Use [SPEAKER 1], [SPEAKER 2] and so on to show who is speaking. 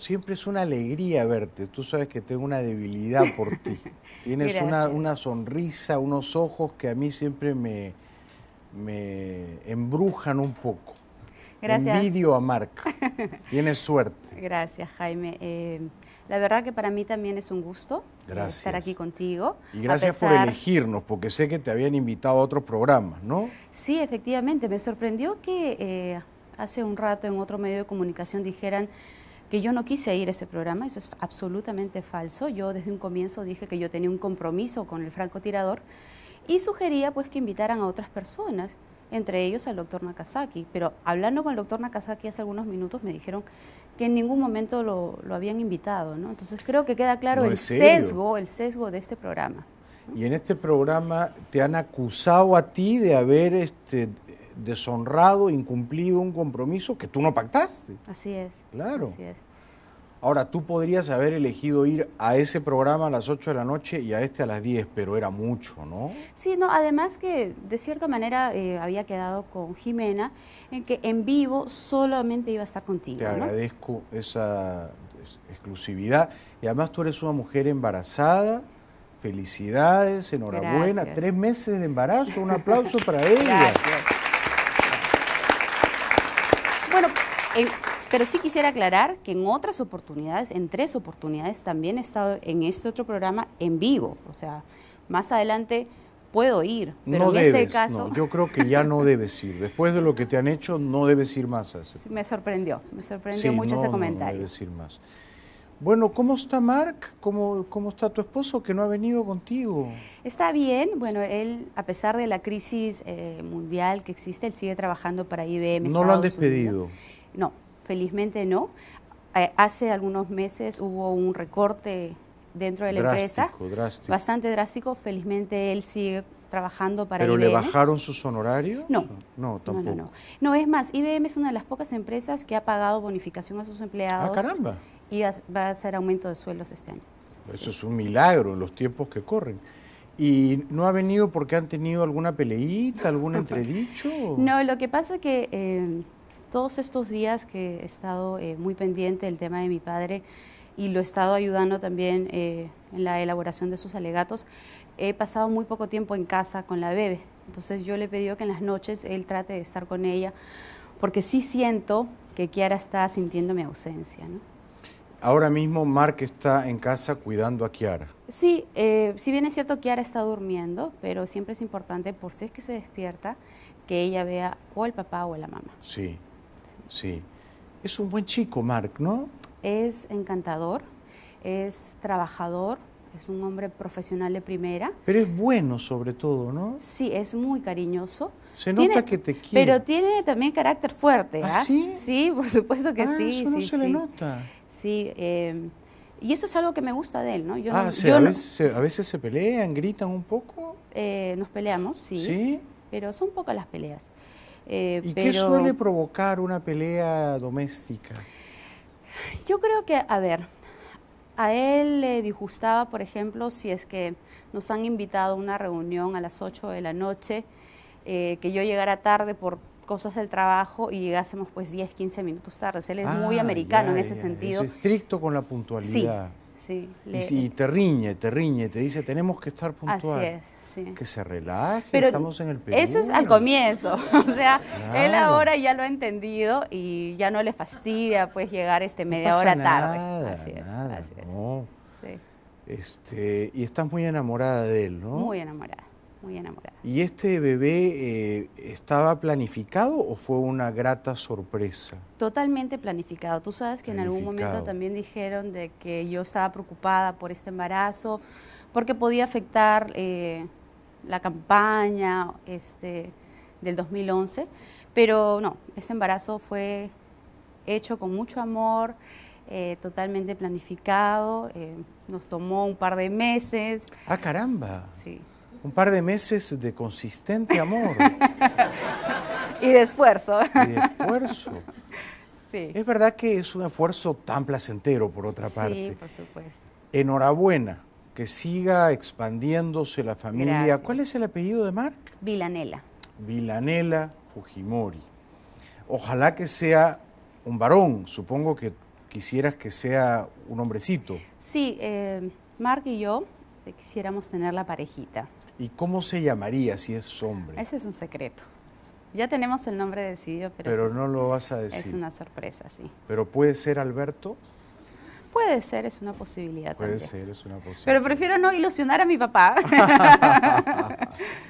[SPEAKER 1] siempre es una alegría verte. Tú sabes que tengo una debilidad por ti. Tienes una, sonrisa, unos ojos que a mí siempre me, me embrujan un poco.
[SPEAKER 2] Gracias. Envidio
[SPEAKER 1] a Marca. Tienes suerte.
[SPEAKER 2] Gracias, Jaime. Eh, la verdad que para mí también es un gusto eh, estar aquí contigo. Y gracias por elegirnos,
[SPEAKER 1] porque sé que te habían invitado a otros programas, ¿no?
[SPEAKER 2] Sí, efectivamente. Me sorprendió que eh, hace un rato en otro medio de comunicación dijeran que yo no quise ir a ese programa, eso es absolutamente falso. Yo desde un comienzo dije que yo tenía un compromiso con el francotirador y sugería pues que invitaran a otras personas, entre ellos al doctor Nakazaki. Pero hablando con el doctor Nakazaki hace algunos minutos me dijeron que en ningún momento lo, habían invitado, ¿no? Entonces creo que queda claro el sesgo, el sesgo de este programa.
[SPEAKER 1] Y en este programa te han acusado a ti de haber este, deshonrado, incumplido un compromiso que tú no pactaste. Así es. Claro. Así es. Ahora, tú podrías haber elegido ir a ese programa a las 8 de la noche y a este a las 10, pero era mucho, ¿no?
[SPEAKER 2] Sí, no, además que de cierta manera eh, había quedado con Jimena en que en vivo solamente iba a estar contigo. Te
[SPEAKER 1] agradezco esa exclusividad. Y además tú eres una mujer embarazada. Felicidades, enhorabuena. Tres meses de embarazo. Un aplauso para ella.
[SPEAKER 2] pero sí quisiera aclarar que en otras oportunidades, en tres oportunidades, también he estado en este otro programa en vivo. O sea, más adelante puedo ir, pero no en este caso... No,
[SPEAKER 1] yo creo que ya no debes ir. Después de lo que te han hecho, no debes ir más a
[SPEAKER 2] me sorprendió, me sorprendió mucho ese comentario. No,
[SPEAKER 1] debes ir más. Bueno, ¿cómo está Mark? ¿Cómo, ¿Cómo está tu esposo que no ha venido contigo?
[SPEAKER 2] Está bien, bueno, él a pesar de la crisis eh, mundial que existe, él sigue trabajando para IBM. No lo han despedido. No, felizmente no. Eh, hace algunos meses hubo un recorte dentro de la empresa. Bastante drástico. Felizmente él sigue trabajando para ¿Pero le bajaron
[SPEAKER 1] sus honorarios? No. No, tampoco.
[SPEAKER 2] No, es más, IBM es una de las pocas empresas que ha pagado bonificación a sus empleados. ¡Ah, caramba! Y va a hacer aumento de sueldos este año.
[SPEAKER 1] Eso es un milagro en los tiempos que corren. ¿Y no ha venido porque han tenido alguna peleíta, algún entredicho? no,
[SPEAKER 2] lo que pasa es que... Eh, todos estos días que he estado eh, muy pendiente del tema de mi padre y lo he estado ayudando también eh, en la elaboración de sus alegatos, he pasado muy poco tiempo en casa con la bebé. Entonces yo le he pedido que en las noches él trate de estar con ella, porque sí siento que Kiara está sintiendo mi ausencia.
[SPEAKER 1] Ahora mismo Mark está en casa cuidando a Kiara.
[SPEAKER 2] Sí, eh, si bien es cierto que Kiara está durmiendo, pero siempre es importante, por si es que se despierta, que ella vea o el papá o la mamá.
[SPEAKER 1] Sí. Sí. Es un buen chico, Mark, ¿no?
[SPEAKER 2] Es encantador, es trabajador, es un hombre profesional de primera.
[SPEAKER 1] Pero es bueno sobre todo, ¿no?
[SPEAKER 2] Sí, es muy cariñoso. Se nota que te quiere. Pero tiene también carácter fuerte. ¿Ah, ¿ah? sí? por supuesto que ah, sí. Eso no sí, se le nota. Sí, em, y eso es algo que me gusta de él, ¿no? Yo, ah, a,
[SPEAKER 1] veces, se, pelean,
[SPEAKER 2] gritan un poco. Eh, nos peleamos, sí. Sí. Pero son pocas las peleas. Eh, ¿Y qué suele
[SPEAKER 1] provocar una pelea doméstica?
[SPEAKER 2] Yo creo que, a ver, a él le disgustaba, por ejemplo, si es que nos han invitado a una reunión a las 8 de la noche, eh, que yo llegara tarde por cosas del trabajo y llegásemos pues 10, 15 minutos tarde. Él es muy ah, americano en ese sentido. Es
[SPEAKER 1] estricto con la puntualidad
[SPEAKER 2] y,
[SPEAKER 1] te riñe, te riñe, te dice, tenemos que estar puntual. Así Que se relaje, estamos en el Perú. Eso es al
[SPEAKER 2] comienzo, o sea, él ahora ya lo ha entendido y ya no le fastidia pues llegar este media hora tarde.
[SPEAKER 1] Nada, Este, y estás muy enamorada de él, ¿no? Muy
[SPEAKER 2] enamorada muy enamorada.
[SPEAKER 1] ¿Y este bebé eh, estaba planificado o fue una grata sorpresa?
[SPEAKER 2] Totalmente planificado. Tú sabes que en algún momento también dijeron de que yo estaba preocupada por este embarazo, porque podía afectar eh, la campaña este, del 2011, pero no, este embarazo fue hecho con mucho amor. Eh, totalmente planificado, nos tomó un par de meses.
[SPEAKER 1] ¡Ah, caramba! Sí. Un par de meses de consistente amor.
[SPEAKER 2] y de esfuerzo. Y de esfuerzo. Sí.
[SPEAKER 1] Es verdad que es un esfuerzo tan placentero, por otra parte.
[SPEAKER 2] Sí, por supuesto.
[SPEAKER 1] Enhorabuena, que siga expandiéndose la familia. ¿Cuál es el apellido de Mark? Vilanela. Vilanela Fujimori. Ojalá que sea un varón. Supongo que quisieras que sea un hombrecito.
[SPEAKER 2] Sí, eh, Mark y yo eh, quisiéramos tener la parejita.
[SPEAKER 1] ¿Y cómo se llamaría si es hombre?
[SPEAKER 2] Ese es un secreto. Ya tenemos el nombre decidido, pero... Pero
[SPEAKER 1] no lo vas a decir. Es una
[SPEAKER 2] sorpresa, sí.
[SPEAKER 1] ¿Pero puede ser Alberto?
[SPEAKER 2] Puede ser, es una posibilidad. Puede ser,
[SPEAKER 1] es una posibilidad. Pero
[SPEAKER 2] prefiero no ilusionar a mi papá.